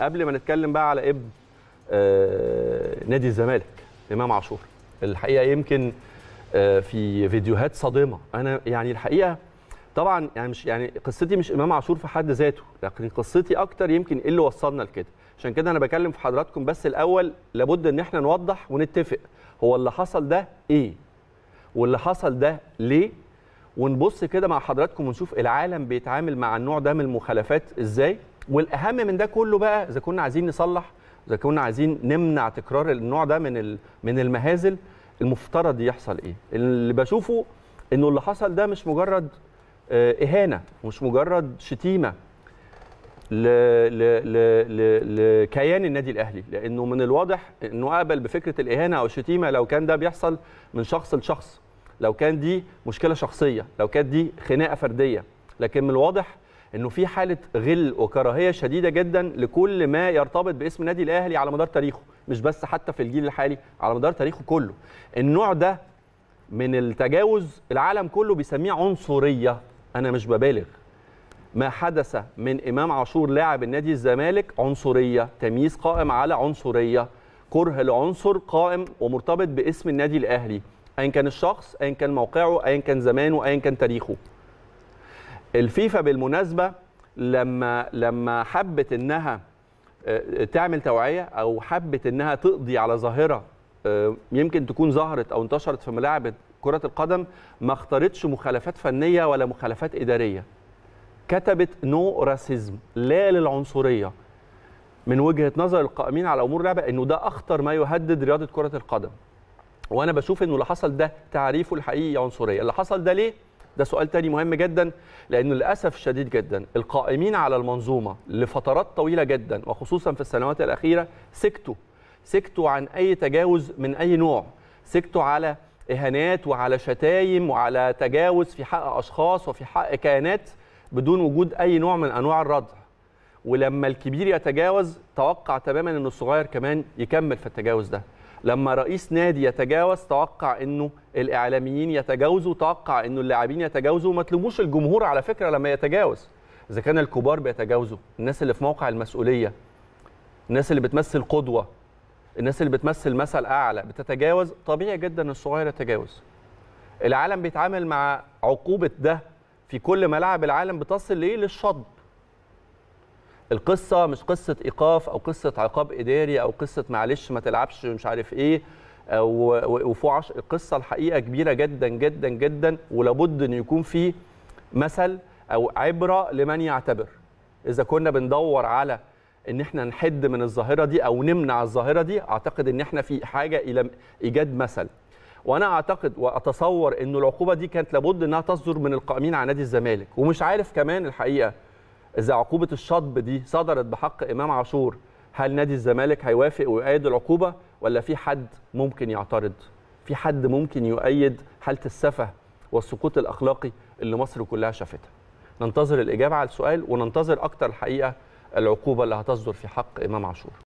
قبل ما نتكلم بقى على ابن آه، نادي الزمالك امام عاشور الحقيقه يمكن آه، في فيديوهات صادمه انا يعني الحقيقه طبعا يعني مش يعني قصتي مش امام عاشور في حد ذاته لكن قصتي اكتر يمكن ايه اللي وصلنا لكده عشان كده انا بكلم في حضراتكم بس الاول لابد ان احنا نوضح ونتفق هو اللي حصل ده ايه واللي حصل ده ليه ونبص كده مع حضراتكم ونشوف العالم بيتعامل مع النوع ده من المخالفات ازاي والاهم من ده كله بقى اذا كنا عايزين نصلح اذا كنا عايزين نمنع تكرار النوع ده من من المهازل المفترض يحصل ايه اللي بشوفه انه اللي حصل ده مش مجرد آه، اهانه مش مجرد شتيمه لكيان النادي الاهلي لانه من الواضح انه اقبل بفكره الاهانه او الشتيمه لو كان ده بيحصل من شخص لشخص لو كان دي مشكله شخصيه لو كانت دي خناقه فرديه لكن من الواضح انه في حاله غل وكراهيه شديده جدا لكل ما يرتبط باسم النادي الاهلي على مدار تاريخه مش بس حتى في الجيل الحالي على مدار تاريخه كله النوع ده من التجاوز العالم كله بيسميه عنصريه انا مش ببالغ ما حدث من امام عاشور لاعب النادي الزمالك عنصريه تمييز قائم على عنصريه كره لعنصر قائم ومرتبط باسم النادي الاهلي ايا كان الشخص ايا كان موقعه ايا كان زمانه ايا كان تاريخه الفيفا بالمناسبه لما لما حبت انها آه، آه، تعمل توعيه او حبت انها تقضي على ظاهره آه، يمكن تكون ظهرت او انتشرت في ملاعب كره القدم ما اختارتش مخالفات فنيه ولا مخالفات اداريه كتبت نو راسيزم لا للعنصريه من وجهه نظر القائمين على امور اللعبه انه ده اخطر ما يهدد رياضه كره القدم وانا بشوف انه اللي حصل ده تعريفه الحقيقي عنصريه اللي حصل ده ليه ده سؤال تاني مهم جدا لانه للاسف شديد جدا القائمين على المنظومه لفترات طويله جدا وخصوصا في السنوات الاخيره سكتوا سكتوا عن اي تجاوز من اي نوع سكتوا على اهانات وعلى شتايم وعلى تجاوز في حق اشخاص وفي حق كيانات بدون وجود اي نوع من انواع الردع ولما الكبير يتجاوز توقع تماما ان الصغير كمان يكمل في التجاوز ده لما رئيس نادي يتجاوز توقع انه الاعلاميين يتجاوزوا توقع انه اللاعبين يتجاوزوا وما تلوموش الجمهور على فكره لما يتجاوز اذا كان الكبار بيتجاوزوا الناس اللي في موقع المسؤوليه الناس اللي بتمثل قدوه الناس اللي بتمثل مثل اعلى بتتجاوز طبيعي جدا الصغير يتجاوز العالم بيتعامل مع عقوبه ده في كل ملاعب العالم بتصل ليه للشد القصه مش قصه ايقاف او قصه عقاب اداري او قصه معلش ما تلعبش مش عارف ايه آه، عش... القصه الحقيقه كبيره جدا جدا جدا ولابد ان يكون في مثل او عبره لمن يعتبر اذا كنا بندور على ان احنا نحد من الظاهره دي او نمنع الظاهره دي اعتقد ان احنا في حاجه الى ايجاد مثل وانا اعتقد واتصور ان العقوبه دي كانت لابد انها تصدر من القائمين على نادي الزمالك ومش عارف كمان الحقيقه اذا عقوبه الشطب دي صدرت بحق امام عاشور هل نادي الزمالك هيوافق ويؤيد العقوبه ولا في حد ممكن يعترض في حد ممكن يؤيد حاله السفه والسقوط الاخلاقي اللي مصر كلها شافتها ننتظر الاجابه على السؤال وننتظر اكتر الحقيقه العقوبه اللي هتصدر في حق امام عاشور